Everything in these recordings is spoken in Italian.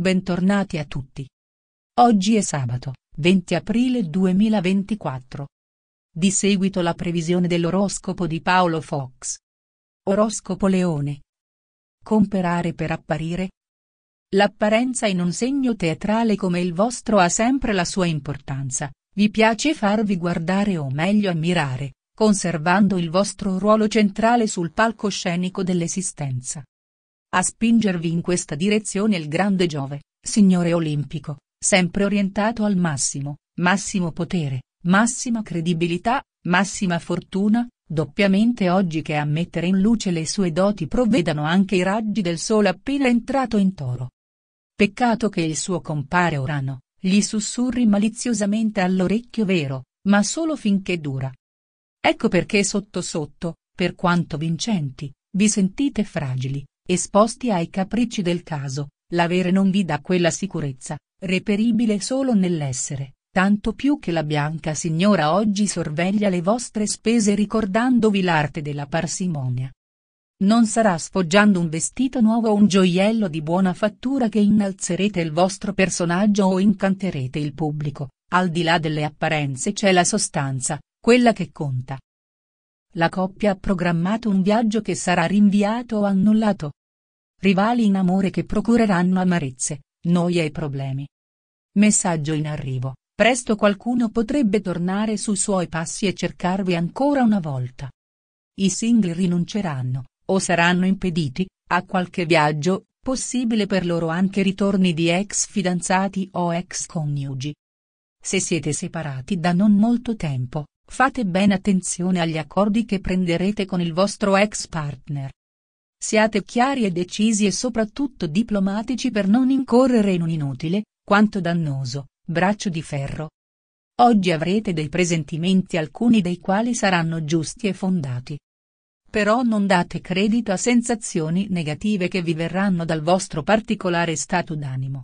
Bentornati a tutti. Oggi è sabato, 20 aprile 2024. Di seguito la previsione dell'oroscopo di Paolo Fox. Oroscopo Leone. Comperare per apparire? L'apparenza in un segno teatrale come il vostro ha sempre la sua importanza, vi piace farvi guardare o meglio ammirare, conservando il vostro ruolo centrale sul palcoscenico dell'esistenza. A spingervi in questa direzione il grande Giove, signore olimpico, sempre orientato al massimo, massimo potere, massima credibilità, massima fortuna, doppiamente oggi che a mettere in luce le sue doti provvedano anche i raggi del sole appena entrato in toro. Peccato che il suo compare Urano, gli sussurri maliziosamente all'orecchio vero, ma solo finché dura. Ecco perché sotto sotto, per quanto vincenti, vi sentite fragili, Esposti ai capricci del caso, l'avere non vi dà quella sicurezza, reperibile solo nell'essere, tanto più che la bianca signora oggi sorveglia le vostre spese ricordandovi l'arte della parsimonia. Non sarà sfoggiando un vestito nuovo o un gioiello di buona fattura che innalzerete il vostro personaggio o incanterete il pubblico, al di là delle apparenze c'è la sostanza, quella che conta. La coppia ha programmato un viaggio che sarà rinviato o annullato, Rivali in amore che procureranno amarezze, noia e problemi. Messaggio in arrivo, presto qualcuno potrebbe tornare sui suoi passi e cercarvi ancora una volta. I singoli rinunceranno, o saranno impediti, a qualche viaggio, possibile per loro anche ritorni di ex fidanzati o ex coniugi. Se siete separati da non molto tempo, fate ben attenzione agli accordi che prenderete con il vostro ex partner. Siate chiari e decisi e soprattutto diplomatici per non incorrere in un inutile, quanto dannoso, braccio di ferro. Oggi avrete dei presentimenti alcuni dei quali saranno giusti e fondati. Però non date credito a sensazioni negative che vi verranno dal vostro particolare stato d'animo.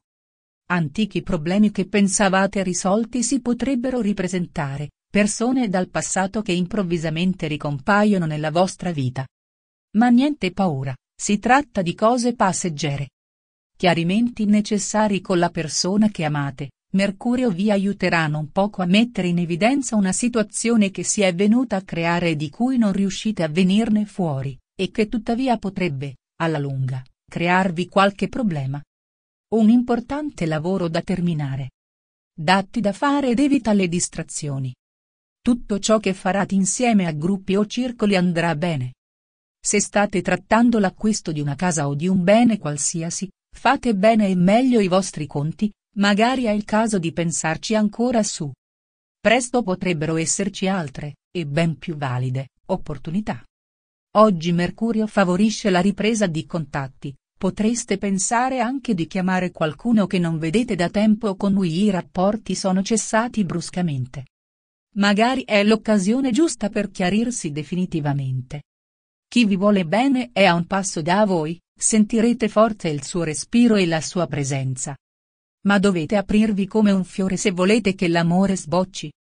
Antichi problemi che pensavate risolti si potrebbero ripresentare, persone dal passato che improvvisamente ricompaiono nella vostra vita. Ma niente paura, si tratta di cose passeggere. Chiarimenti necessari con la persona che amate, Mercurio vi aiuteranno un poco a mettere in evidenza una situazione che si è venuta a creare e di cui non riuscite a venirne fuori, e che tuttavia potrebbe, alla lunga, crearvi qualche problema. Un importante lavoro da terminare. Datti da fare ed evita le distrazioni. Tutto ciò che farete insieme a gruppi o circoli andrà bene. Se state trattando l'acquisto di una casa o di un bene qualsiasi, fate bene e meglio i vostri conti, magari è il caso di pensarci ancora su. Presto potrebbero esserci altre, e ben più valide, opportunità. Oggi Mercurio favorisce la ripresa di contatti, potreste pensare anche di chiamare qualcuno che non vedete da tempo o con cui i rapporti sono cessati bruscamente. Magari è l'occasione giusta per chiarirsi definitivamente. Chi vi vuole bene è a un passo da voi, sentirete forte il suo respiro e la sua presenza. Ma dovete aprirvi come un fiore se volete che l'amore sbocci.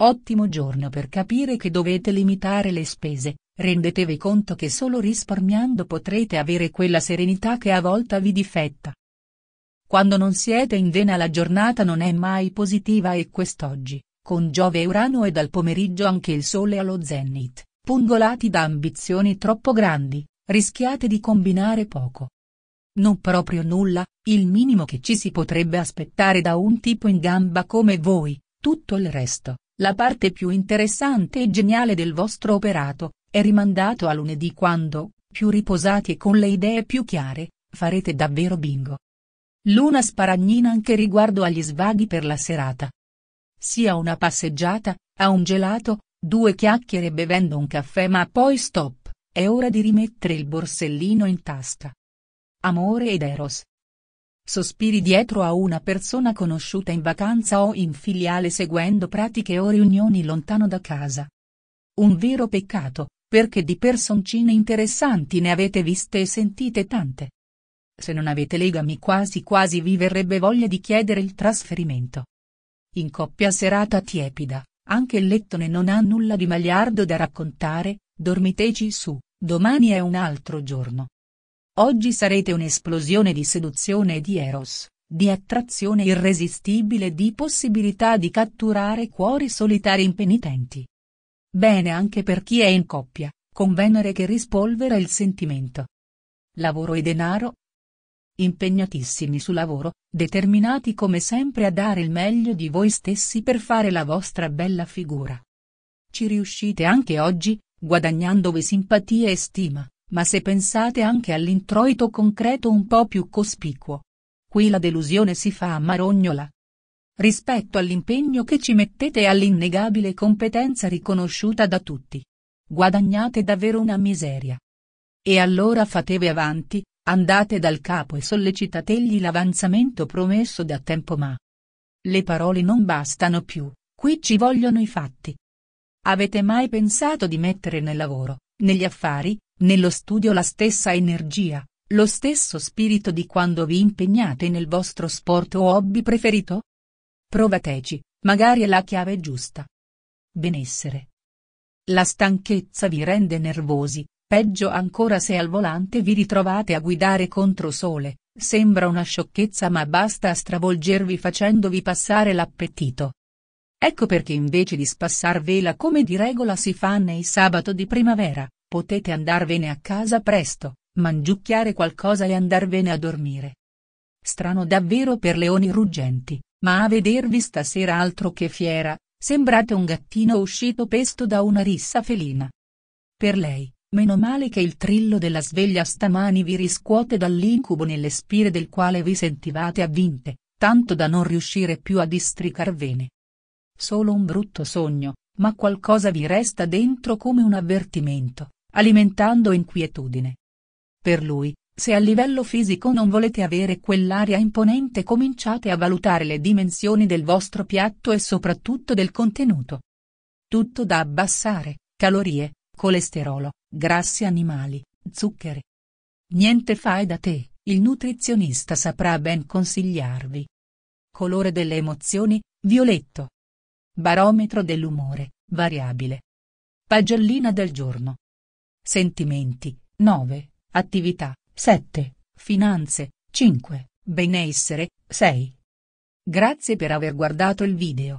Ottimo giorno per capire che dovete limitare le spese, rendetevi conto che solo risparmiando potrete avere quella serenità che a volte vi difetta. Quando non siete in vena la giornata non è mai positiva e quest'oggi, con Giove e Urano e dal pomeriggio anche il Sole allo zenit, pungolati da ambizioni troppo grandi, rischiate di combinare poco. Non proprio nulla, il minimo che ci si potrebbe aspettare da un tipo in gamba come voi, tutto il resto, la parte più interessante e geniale del vostro operato, è rimandato a lunedì quando, più riposati e con le idee più chiare, farete davvero bingo. Luna sparagnina anche riguardo agli svaghi per la serata. Sia una passeggiata, a un gelato, Due chiacchiere bevendo un caffè ma poi stop, è ora di rimettere il borsellino in tasca. Amore ed Eros. Sospiri dietro a una persona conosciuta in vacanza o in filiale seguendo pratiche o riunioni lontano da casa. Un vero peccato, perché di personcine interessanti ne avete viste e sentite tante. Se non avete legami quasi quasi vi verrebbe voglia di chiedere il trasferimento. In coppia serata tiepida, anche il lettone non ha nulla di magliardo da raccontare, dormiteci su, domani è un altro giorno. Oggi sarete un'esplosione di seduzione e di eros, di attrazione irresistibile e di possibilità di catturare cuori solitari impenitenti. Bene anche per chi è in coppia, con Venere che rispolvera il sentimento. Lavoro e denaro, impegnatissimi sul lavoro, determinati come sempre a dare il meglio di voi stessi per fare la vostra bella figura. Ci riuscite anche oggi, guadagnandovi simpatia e stima, ma se pensate anche all'introito concreto un po' più cospicuo. Qui la delusione si fa a marognola. Rispetto all'impegno che ci mettete e all'innegabile competenza riconosciuta da tutti. Guadagnate davvero una miseria. E allora fatevi avanti, Andate dal capo e sollecitategli l'avanzamento promesso da tempo ma. Le parole non bastano più, qui ci vogliono i fatti. Avete mai pensato di mettere nel lavoro, negli affari, nello studio la stessa energia, lo stesso spirito di quando vi impegnate nel vostro sport o hobby preferito? Provateci, magari è la chiave giusta. Benessere. La stanchezza vi rende nervosi, Peggio ancora se al volante vi ritrovate a guidare contro sole, sembra una sciocchezza ma basta a stravolgervi facendovi passare l'appetito. Ecco perché invece di spassar vela come di regola si fa nei sabato di primavera, potete andarvene a casa presto, mangiucchiare qualcosa e andarvene a dormire. Strano davvero per leoni ruggenti, ma a vedervi stasera altro che fiera, sembrate un gattino uscito pesto da una rissa felina. Per lei, Meno male che il trillo della sveglia stamani vi riscuote dall'incubo nelle spire del quale vi sentivate avvinte, tanto da non riuscire più a districarvene. Solo un brutto sogno, ma qualcosa vi resta dentro come un avvertimento, alimentando inquietudine. Per lui, se a livello fisico non volete avere quell'aria imponente cominciate a valutare le dimensioni del vostro piatto e soprattutto del contenuto. Tutto da abbassare, calorie, colesterolo, grassi animali, zucchero. Niente fai da te, il nutrizionista saprà ben consigliarvi. Colore delle emozioni, violetto. Barometro dell'umore, variabile. Pagellina del giorno. Sentimenti, 9. Attività, 7. Finanze, 5. Benessere, 6. Grazie per aver guardato il video.